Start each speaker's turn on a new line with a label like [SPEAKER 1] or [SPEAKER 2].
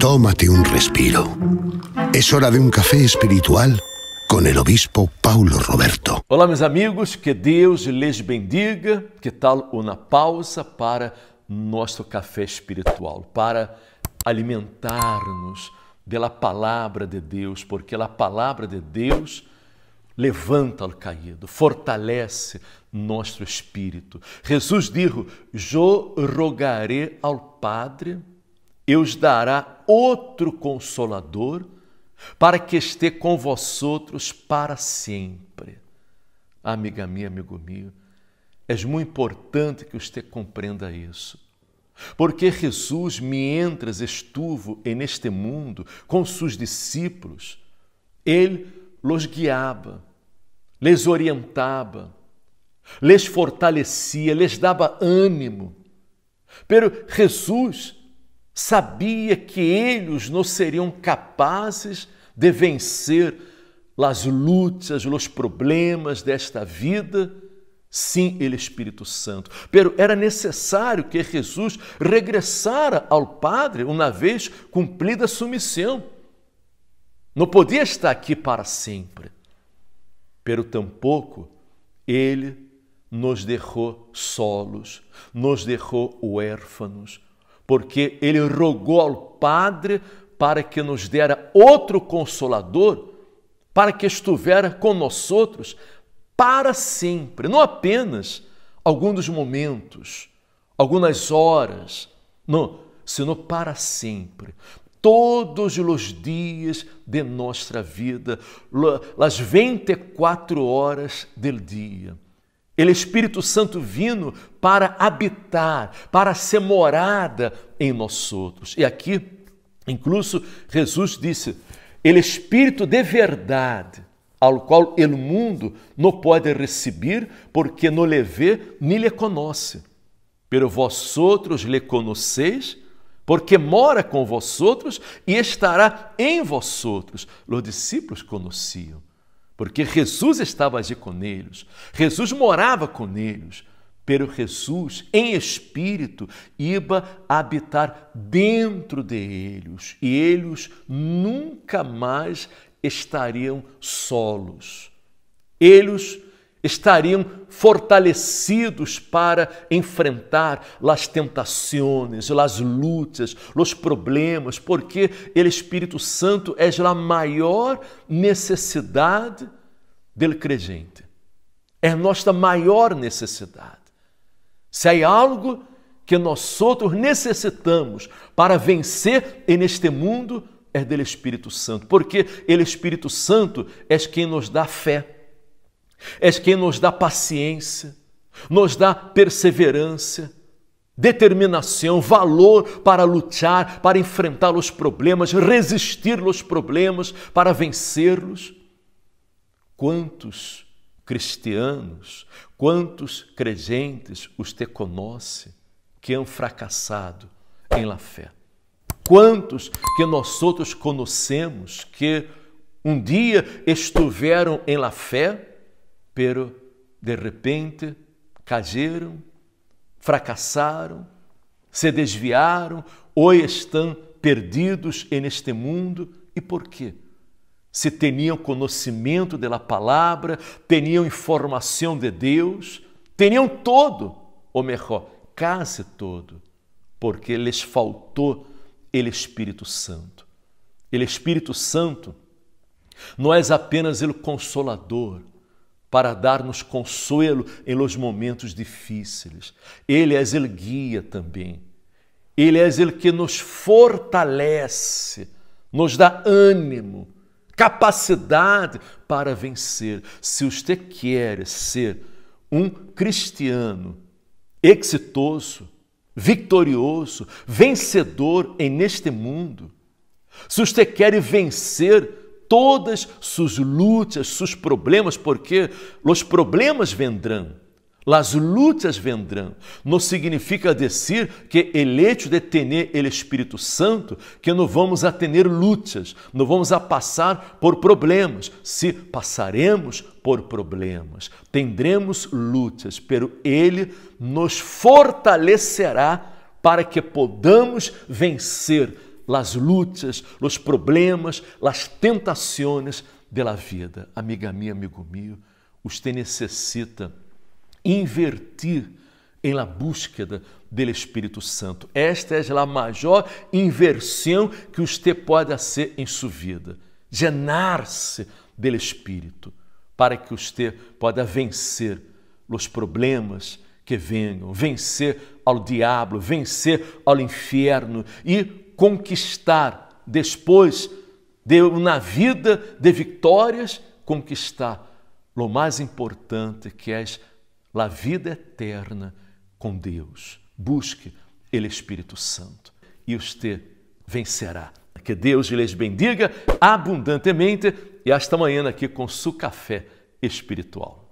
[SPEAKER 1] Tómate un respiro. Es hora de un café espiritual com o obispo Paulo Roberto. Olá, meus amigos, que Deus lhes bendiga. Que tal uma pausa para nosso café espiritual, para alimentar-nos pela palavra de Deus, porque a palavra de Deus levanta o caído, fortalece nosso espírito. Jesus disse: Eu rogarei ao Padre e os dará outro consolador para que esteja com vós outros para sempre. Amiga minha, amigo meu, é muito importante que você compreenda isso. Porque Jesus, mientras estuvo neste mundo com seus discípulos, ele los guiava, les orientava, les fortalecia, les dava ânimo. Pero Jesus sabia que eles não seriam capazes de vencer as lutas, os problemas desta vida Sim, ele Espírito Santo. Pero era necessário que Jesus regressara ao Padre uma vez cumprida sua missão. Não podia estar aqui para sempre. Pero tampouco ele nos deixou solos, nos deixou huérfanos, porque ele rogou ao Padre para que nos dera outro consolador, para que estivera conosco para sempre, não apenas alguns momentos, algumas horas, não, senão para sempre. Todos os dias de nossa vida, as 24 horas do dia. Ele é Espírito Santo vindo para habitar, para ser morada em nós outros. E aqui, incluso, Jesus disse: Ele é Espírito de verdade, ao qual o mundo não pode receber, porque não lhe vê nem lhe conhece. Pero vós outros lhe conheceis, porque mora com vós outros e estará em vós outros. Os discípulos conheciam porque Jesus estava ali com eles, Jesus morava com eles, pero Jesus, em espírito, iba habitar dentro de eles, e eles nunca mais estariam solos. Eles estariam fortalecidos para enfrentar as tentações, as lutas, os problemas, porque o Espírito Santo é a maior necessidade do crente. É nossa maior necessidade. Se há algo que nós outros necessitamos para vencer neste mundo, é do Espírito Santo, porque o Espírito Santo é quem nos dá fé És quem nos dá paciência, nos dá perseverança, determinação, valor para lutar, para enfrentar os problemas, resistir aos problemas, para vencê-los. Quantos cristianos, quantos crentes os te conhece que han fracassado em la fé? Quantos que nós outros conhecemos que um dia estiveram em la fé pero de repente caíram, fracassaram, se desviaram, hoje estão perdidos neste mundo. E por quê? Se tinham conhecimento da palavra, tinham informação de Deus, tinham todo, ou melhor, quase todo, porque lhes faltou ele Espírito Santo. Ele Espírito Santo não é apenas ele consolador, para dar-nos consuelo em los momentos difíceis, Ele é el guia também. Ele é el que nos fortalece, nos dá ânimo, capacidade para vencer. Se você quer ser um cristiano exitoso, vitorioso, vencedor neste mundo, se você quer vencer todas suas lutas, seus problemas, porque os problemas vendrão. Las lutas vendrão. Não significa dizer que eleito de tener el Espírito Santo, que não vamos a ter lutas, não vamos a passar por problemas. Se passaremos por problemas, tendremos lutas, pero ele nos fortalecerá para que podamos vencer las lutas, los problemas, las tentaciones de la vida. Amiga minha, amigo meu, você necessita invertir em la búsqueda do Espírito Santo. Esta é a maior inversão que você pode fazer em sua vida. Genar-se do Espírito para que você possa vencer os problemas que venham, vencer ao diabo, vencer ao inferno e conquistar, depois de na vida de vitórias, conquistar o mais importante é que é a vida eterna com Deus. Busque ele Espírito Santo e você vencerá. Que Deus lhes bendiga abundantemente e esta amanhã aqui com seu café espiritual.